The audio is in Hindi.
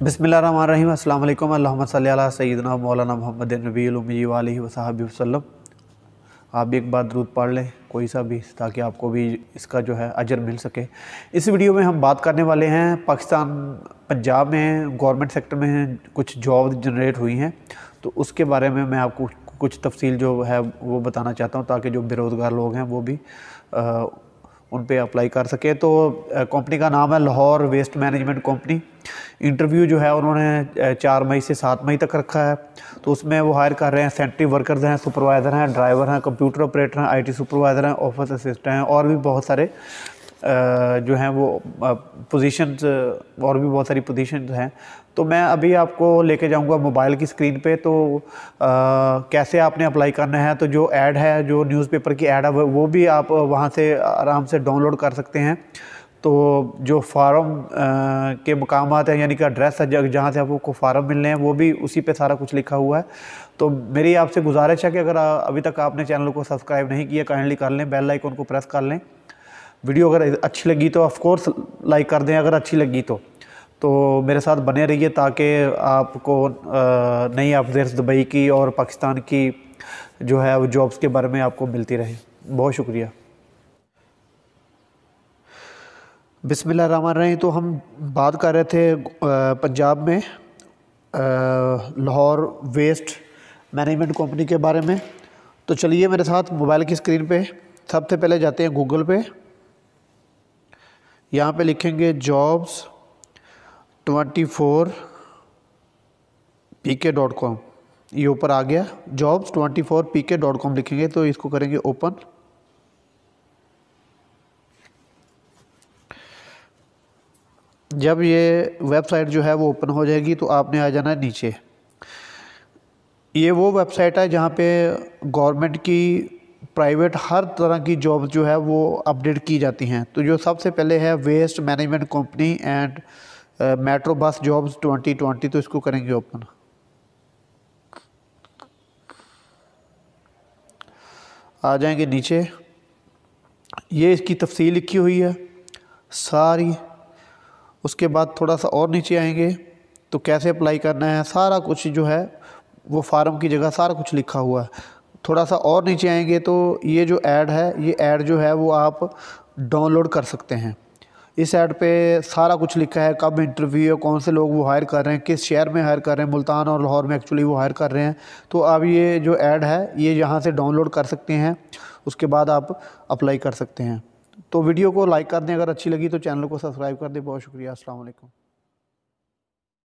बसमिलीम अल्लाम सैदना मौलाना मोहम्मद नबी वाली वसलम आप भी एक बार दरूद पढ़ लें कोई सा भी ताकि आपको भी इसका जो है अजर मिल सके इस वीडियो में हम बात करने वाले हैं पाकिस्तान पंजाब में गवर्नमेंट सेक्टर में कुछ जॉब जनरेट हुई हैं तो उसके बारे में मैं आपको कुछ तफसील जो है वो बताना चाहता हूँ ताकि जो बेरोज़गार लोग हैं वो भी आ, उन पर अप्लाई कर सके तो कंपनी का नाम है Lahore waste management company interview जो है उन्होंने चार मई से सात मई तक रखा है तो उसमें वो हायर कर रहे हैं सेंट्री वर्कर्स हैं सुपरवाइज़र हैं ड्राइवर हैं कंप्यूटर ऑपरेटर हैं आईटी सुपरवाइज़र हैं ऑफिस असिस्टेंट हैं और भी बहुत सारे जो हैं वो पोजीशन और भी बहुत सारी पोजीशन हैं तो मैं अभी आपको लेके जाऊंगा मोबाइल की स्क्रीन पे तो आ, कैसे आपने अप्लाई करना है तो जो ऐड है जो न्यूज़पेपर की ऐड है वो भी आप वहाँ से आराम से डाउनलोड कर सकते हैं तो जो फार्म के मकाम हैं यानी कि एड्रेस है जहाँ से आपको फार्म मिलने हैं वो भी उसी पे सारा कुछ लिखा हुआ है तो मेरी आपसे गुजारिश है कि अगर अभी तक आपने चैनल को सब्सक्राइब नहीं किया काइंडली कर लें बेल आइकन को प्रेस कर लें वीडियो अगर अच्छी लगी तो ऑफकोर्स लाइक कर दें अगर अच्छी लगी तो तो मेरे साथ बने रहिए ताकि आपको नई अपडेट्स दुबई की और पाकिस्तान की जो है वो जॉब्स के बारे में आपको मिलती रहे बहुत शुक्रिया बिसमिल्ल रहमान रही तो हम बात कर रहे थे पंजाब में लाहौर वेस्ट मैनेजमेंट कंपनी के बारे में तो चलिए मेरे साथ मोबाइल की स्क्रीन पे सबसे पहले जाते हैं गूगल पे यहाँ पे लिखेंगे jobs twenty four P K dot com ये ऊपर आ गया jobs twenty four P K dot com लिखेंगे तो इसको करेंगे ओपन जब ये वेबसाइट जो है वो ओपन हो जाएगी तो आपने आ जाना है नीचे ये वो वेबसाइट है जहाँ पे गवर्नमेंट की प्राइवेट हर तरह की जॉब जो है वो अपडेट की जाती हैं तो जो सबसे पहले है waste management company and metro bus jobs 2020 तो इसको करेंगे ओपन आ जाएंगे नीचे ये इसकी तफसील लिखी हुई है सारी उसके बाद थोड़ा सा और नीचे आएंगे तो कैसे अप्लाई करना है सारा कुछ जो है वो फार्म की जगह सारा कुछ लिखा हुआ है थोड़ा सा और नीचे आएंगे तो ये जो ऐड है ये ऐड जो है वो आप डाउनलोड कर सकते हैं इस ऐड पे सारा कुछ लिखा है कब इंटरव्यू है कौन से लोग वो हायर कर रहे हैं किस शहर में हायर कर रहे हैं मुल्तान और लाहौर में एक्चुअली वो हायर कर रहे हैं तो आप ये जो ऐड है ये यहाँ से डाउनलोड कर सकते हैं उसके बाद आप अप्लाई कर सकते हैं तो वीडियो को लाइक कर दें अगर अच्छी लगी तो चैनल को सब्सक्राइब कर दें बहुत शुक्रिया असलकम